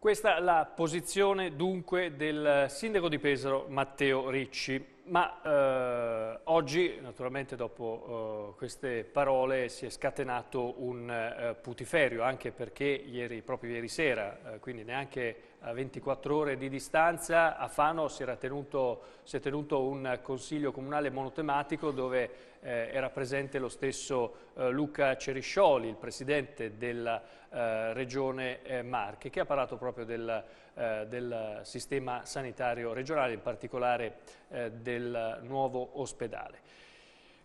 Questa è la posizione dunque del sindaco di Pesaro Matteo Ricci, ma eh, oggi naturalmente dopo eh, queste parole si è scatenato un eh, putiferio anche perché ieri, proprio ieri sera, eh, quindi neanche a 24 ore di distanza, a Fano si, tenuto, si è tenuto un consiglio comunale monotematico dove eh, era presente lo stesso eh, Luca Ceriscioli, il presidente della eh, regione eh, Marche, che ha parlato proprio del, eh, del, sistema sanitario regionale, in particolare eh, del nuovo ospedale.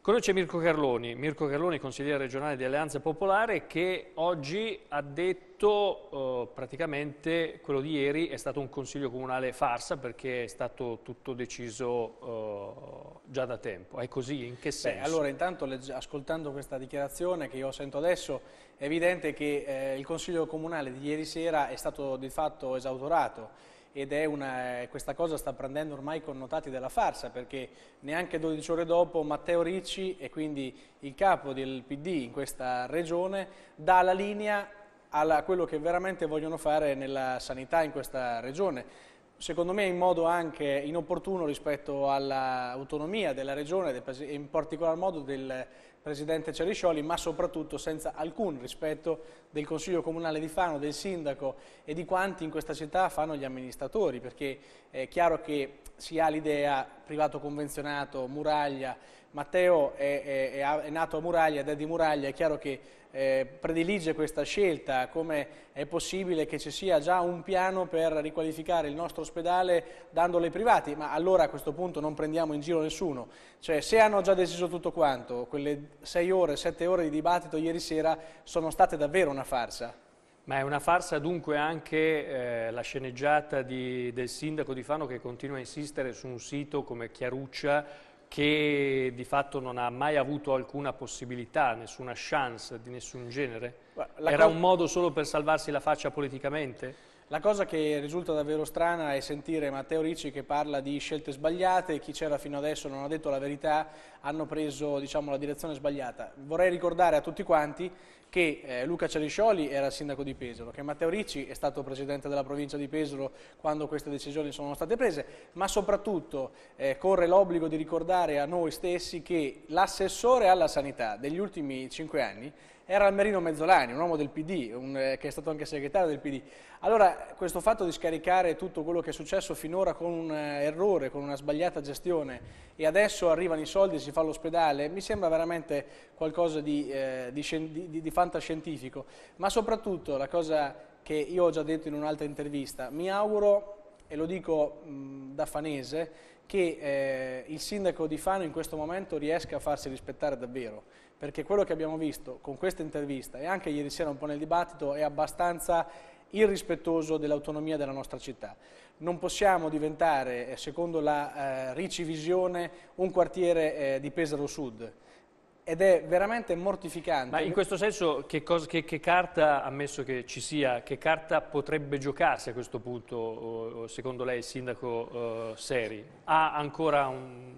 Con noi c'è Mirko Carloni, Mirko Carloni, consigliere regionale di Alleanza Popolare, che oggi ha detto tutto eh, praticamente quello di ieri è stato un consiglio comunale farsa perché è stato tutto deciso eh, già da tempo. È così? In che senso? Beh, allora intanto ascoltando questa dichiarazione che io sento adesso è evidente che eh, il consiglio comunale di ieri sera è stato di fatto esautorato ed è una, eh, questa cosa sta prendendo ormai connotati della farsa perché neanche 12 ore dopo Matteo Ricci e quindi il capo del PD in questa regione dà la linea a quello che veramente vogliono fare nella sanità in questa regione. Secondo me in modo anche inopportuno rispetto all'autonomia della regione e in particolar modo del, presidente Ceriscioli, ma soprattutto senza alcun rispetto del Consiglio Comunale di Fano, del sindaco e di quanti in questa città fanno gli amministratori, perché è chiaro che si ha l'idea privato convenzionato, muraglia, Matteo è, è, è, nato a Muraglia ed è di Muraglia, è chiaro che eh, predilige questa scelta, come è possibile che ci sia già un piano per riqualificare il nostro ospedale dandole ai privati, ma allora a questo punto non prendiamo in giro nessuno, cioè se hanno già deciso tutto quanto, quelle sei ore, sette ore di dibattito ieri sera sono state davvero una farsa. Ma è una farsa dunque anche eh, la sceneggiata di, del sindaco di Fano che continua a insistere su un sito come Chiaruccia che di fatto non ha mai avuto alcuna possibilità, nessuna chance di nessun genere? Era un modo solo per salvarsi la faccia politicamente? La cosa che risulta davvero strana è sentire Matteo Ricci che parla di scelte sbagliate, chi c'era fino adesso non ha detto la verità, hanno preso diciamo, la direzione sbagliata. Vorrei ricordare a tutti quanti che eh, Luca Ceriscioli era sindaco di Pesaro, che Matteo Ricci è stato presidente della provincia di Pesaro quando queste decisioni sono state prese, ma soprattutto eh, corre l'obbligo di ricordare a noi stessi che l'assessore alla sanità degli ultimi cinque anni era Almerino Mezzolani, un uomo del PD, un, eh, che è stato anche segretario del PD. Allora, questo fatto di scaricare tutto quello che è successo finora con un eh, errore, con una sbagliata gestione e adesso arrivano i soldi e si fa l'ospedale, mi sembra veramente qualcosa di, eh, di, di, di fantascientifico. Ma soprattutto la cosa che io ho già detto in un'altra intervista, mi auguro, e lo dico mh, da fanese, che eh, il sindaco di Fano in questo momento riesca a farsi rispettare davvero, perché quello che abbiamo visto con questa intervista e anche ieri sera un po' nel dibattito è abbastanza irrispettoso dell'autonomia della nostra città. Non possiamo diventare, eh, secondo la eh, ricivisione, un quartiere eh, di Pesaro Sud, ed è veramente mortificante. Ma in questo senso che, cosa, che, che, carta, ammesso che ci sia, che carta potrebbe giocarsi a questo punto, secondo lei, sindaco uh, Seri? Ha ancora un,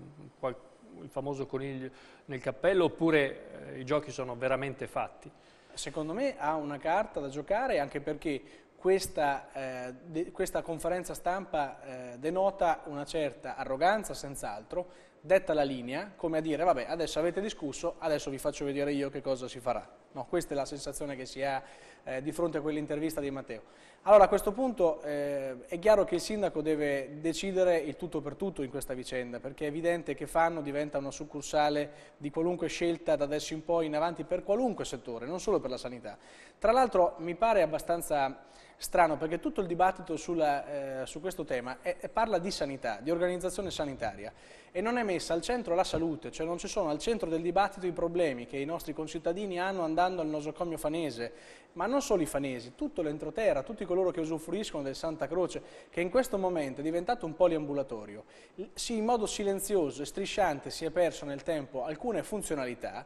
il famoso coniglio nel cappello oppure eh, i giochi sono veramente fatti? Secondo me ha una carta da giocare anche perché questa, eh, de, questa conferenza stampa eh, denota una certa arroganza, senz'altro, detta la linea, come a dire, vabbè, adesso avete discusso, adesso vi faccio vedere io che cosa si farà. No, questa è la sensazione che si ha eh, di fronte a quell'intervista di Matteo. Allora, a questo punto eh, è chiaro che il sindaco deve decidere il tutto per tutto in questa vicenda, perché è evidente che Fanno diventa una succursale di qualunque scelta da adesso in poi in avanti per qualunque settore, non solo per la sanità. Tra l'altro mi pare abbastanza strano perché tutto il dibattito sulla, eh, su questo tema è, parla di sanità, di organizzazione sanitaria e non è messa al centro la salute, cioè non ci sono al centro del dibattito i problemi che i nostri concittadini hanno andando al nosocomio fanese, ma non solo i fanesi, tutto l'entroterra, tutti coloro che usufruiscono del Santa Croce, che in questo momento è diventato un poliambulatorio. Sì, in modo silenzioso e strisciante si è perso nel tempo alcune funzionalità,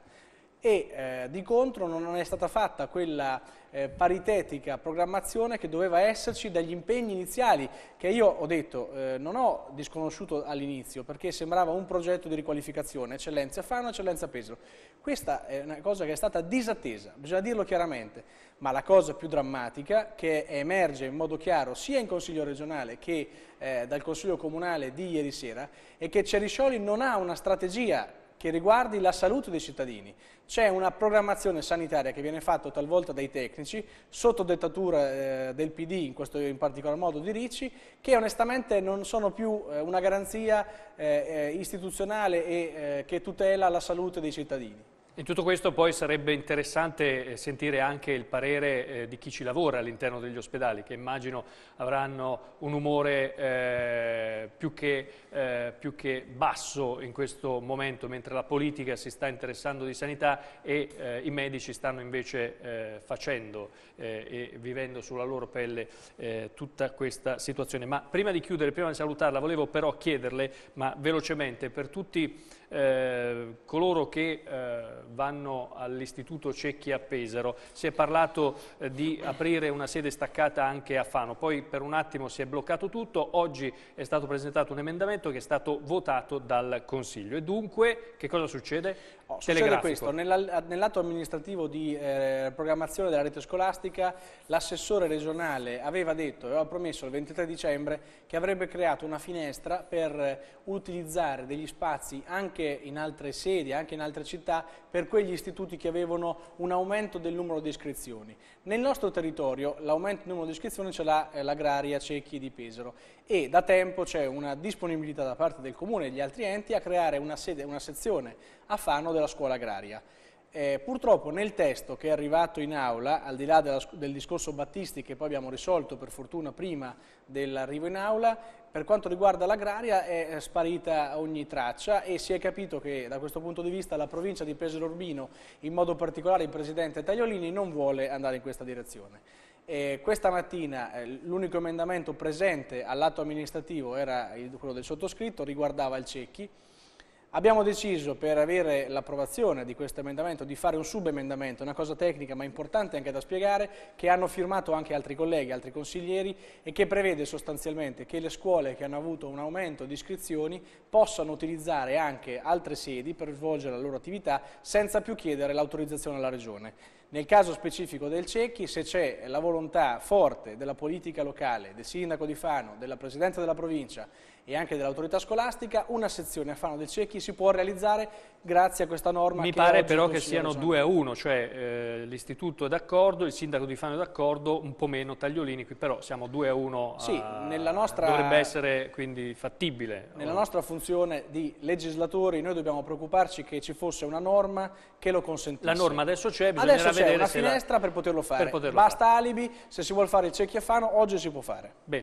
e eh, di contro non è stata fatta quella eh, paritetica programmazione che doveva esserci dagli impegni iniziali che io ho detto eh, non ho disconosciuto all'inizio perché sembrava un progetto di riqualificazione eccellenza Fano, eccellenza Pesaro questa è una cosa che è stata disattesa bisogna dirlo chiaramente ma la cosa più drammatica che emerge in modo chiaro sia in Consiglio regionale che eh, dal Consiglio comunale di ieri sera è che Ceriscioli non ha una strategia che riguardi la salute dei cittadini. C'è una programmazione sanitaria che viene fatta talvolta dai tecnici, sotto dettatura eh, del PD, in, questo, in, particolar modo di Ricci, che onestamente non sono più eh, una garanzia eh, eh, istituzionale e eh, che tutela la salute dei cittadini. In tutto questo poi sarebbe interessante eh, sentire anche il parere eh, di chi ci lavora all'interno degli ospedali, che immagino avranno un umore eh, più, che, più, che, basso in questo momento, mentre la politica si sta interessando di sanità e i medici stanno invece facendo e vivendo sulla loro pelle tutta questa situazione. Ma prima di chiudere, prima di salutarla, volevo però chiederle, ma velocemente, per tutti eh, coloro che eh, vanno all'Istituto Cecchi a Pesaro. Si è parlato eh, di aprire una sede staccata anche a Fano, poi per un attimo si è bloccato tutto, oggi è stato presentato un emendamento che è stato votato dal Consiglio. E dunque che cosa succede? Oh, succede questo, nell'atto amministrativo di eh, programmazione della rete scolastica l'assessore regionale aveva detto, e aveva promesso il 23 dicembre che avrebbe creato una finestra per utilizzare degli spazi anche anche in altre sedi, anche in altre città, per quegli istituti che avevano un aumento del numero di iscrizioni. Nel nostro territorio l'aumento del numero di iscrizioni ce l'ha eh, l'Agraria Cecchi di Pesaro e da tempo c'è una disponibilità da parte del Comune e degli altri enti a creare una, sede, una sezione a Fano della scuola agraria. Eh, purtroppo nel testo che è arrivato in aula, al di là della, del discorso Battisti che poi abbiamo risolto per fortuna prima dell'arrivo in aula, per quanto riguarda l'agraria è sparita ogni traccia e si è capito che da questo punto di vista la provincia di Pesaro Urbino, in modo particolare il presidente Tagliolini, non vuole andare in questa direzione. Eh, questa mattina eh, l'unico emendamento presente all'atto amministrativo era il, quello del sottoscritto, riguardava il Cecchi, Abbiamo deciso per avere l'approvazione di questo emendamento di fare un subemendamento, una cosa tecnica ma importante anche da spiegare, che hanno firmato anche altri colleghi, altri consiglieri e che prevede sostanzialmente che le scuole che hanno avuto un aumento di iscrizioni possano utilizzare anche altre sedi per svolgere la loro attività senza più chiedere l'autorizzazione alla Regione. Nel caso specifico del Cecchi, se c'è la volontà forte della politica locale, del sindaco di Fano, della presidenza della provincia e anche dell'autorità scolastica, una sezione a Fano del Cecchi si può realizzare grazie a questa norma. Mi pare però che siano due a uno, cioè eh, l'istituto è d'accordo, il sindaco di Fano è d'accordo, un po' meno Tagliolini, qui però siamo due a uno. Sì, a... Nostra... dovrebbe essere quindi fattibile. Nella nostra funzione di legislatori noi dobbiamo preoccuparci che ci fosse una norma che lo consentisse. La norma adesso c'è, bisognerà adesso vedere una se finestra la... per poterlo fare. Per poterlo Basta fare. alibi, se si vuole fare il cecchiafano oggi si può fare. Bene.